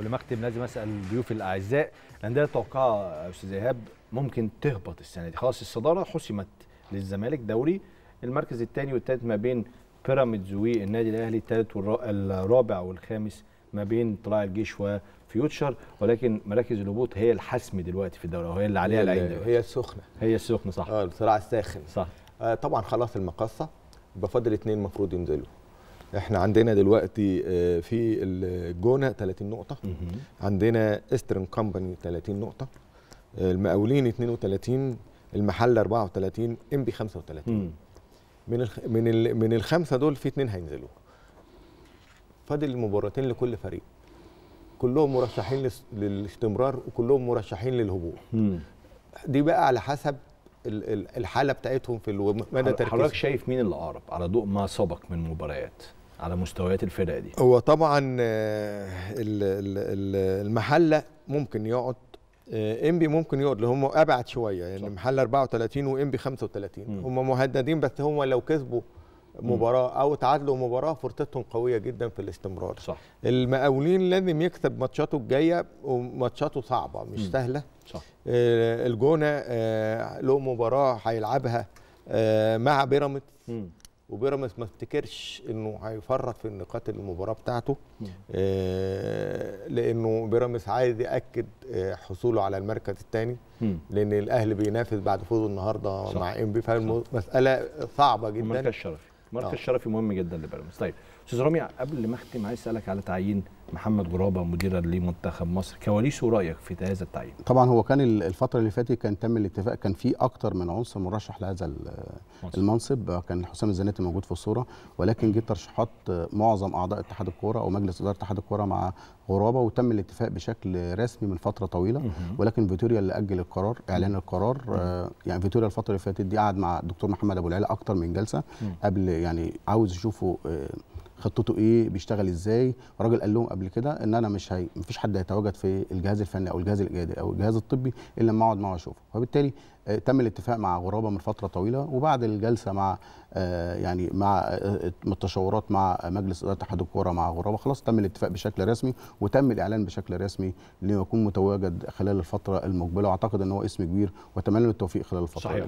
قبل ما اختم لازم اسال الضيوف الاعزاء الانديه توقع استاذ ايهاب ممكن تهبط السنه دي خلاص الصداره حسمت للزمالك دوري المركز الثاني والثالث ما بين بيراميدز والنادي الاهلي الثالث والرابع والخامس ما بين طلاع الجيش وفيوتشر ولكن مراكز الهبوط هي الحسم دلوقتي في الدوري وهي اللي عليها العين دلوقتي. هي السخنه هي السخنه صح اه الصراع الساخن صح آه طبعا خلاص المقصه بفضل اثنين المفروض ينزلوا احنا عندنا دلوقتي آه، في الجونه 30 نقطه عندنا ايسترن كومباني 30 نقطه المقاولين 32 المحله 34 ام بي 35 من من من الخمسه دول في اثنين هينزلوا فاضل مباراتين لكل فريق كلهم مرشحين للاستمرار وكلهم مرشحين للهبوط دي بقى على حسب الحاله بتاعتهم في مدى تركيزهم حضرتك شايف مين اللي اقرب على ضوء ما سبق من مباريات على مستويات الفرق دي هو طبعا آه، المحله ممكن يقعد آه، انبي ممكن يقعد اللي هم ابعد شويه يعني المحله 34 وانبي 35 م. هم مهددين بس هم لو كسبوا مباراه او تعادلوا مباراه فرصتهم قويه جدا في الاستمرار صح المقاولين لازم يكسب ماتشاته الجايه وماتشاته صعبه مش م. سهله صح آه، الجونه له مباراه هيلعبها مع بيراميدز وبيراميدز ما افتكرش انه هيفرط في النقاط المباراه بتاعته آه، لانه بيراميدز عايز ياكد آه، حصوله على المركز الثاني لان الاهلي بينافس بعد فوزه النهارده مع ام بي فالمساله صعبه جدا مركز شرفي مركز آه. شرفي مهم جدا لبيراميدز طيب استاذ رامي قبل ما اختم عايز اسالك على تعيين محمد جرابه مديرا لمنتخب مصر كواليسه ورايك في هذا التعيين طبعا هو كان الفتره اللي فاتت كان تم الاتفاق كان في اكتر من عنصر مرشح لهذا المنصب كان حسام الزناتي موجود في الصوره ولكن جه ترشيحات معظم اعضاء اتحاد الكوره او مجلس اداره اتحاد الكوره مع غرابه وتم الاتفاق بشكل رسمي من فتره طويله ولكن فيتوريا اللي اجل القرار اعلان القرار آه، يعني فيتوريا الفتره اللي فاتت دي قعد مع الدكتور محمد ابو العلا اكتر من جلسه قبل يعني عاوز يشوفوا آه، خطته ايه بيشتغل ازاي الراجل قال لهم قبل كده ان انا مش هي مفيش حد هيتواجد في الجهاز الفني او الجهاز الاجهادي او الجهاز الطبي الا لما اقعد معه واشوفه فبالتالي آه، تم الاتفاق مع غرابه من فتره طويله وبعد الجلسه مع آه، يعني مع آه، التشاورات مع مجلس اداره اتحاد الكوره مع غرابه خلاص تم الاتفاق بشكل رسمي وتم الاعلان بشكل رسمي ليكون متواجد خلال الفتره المقبله واعتقد ان هو اسم كبير واتمنى له التوفيق خلال الفتره صحيح.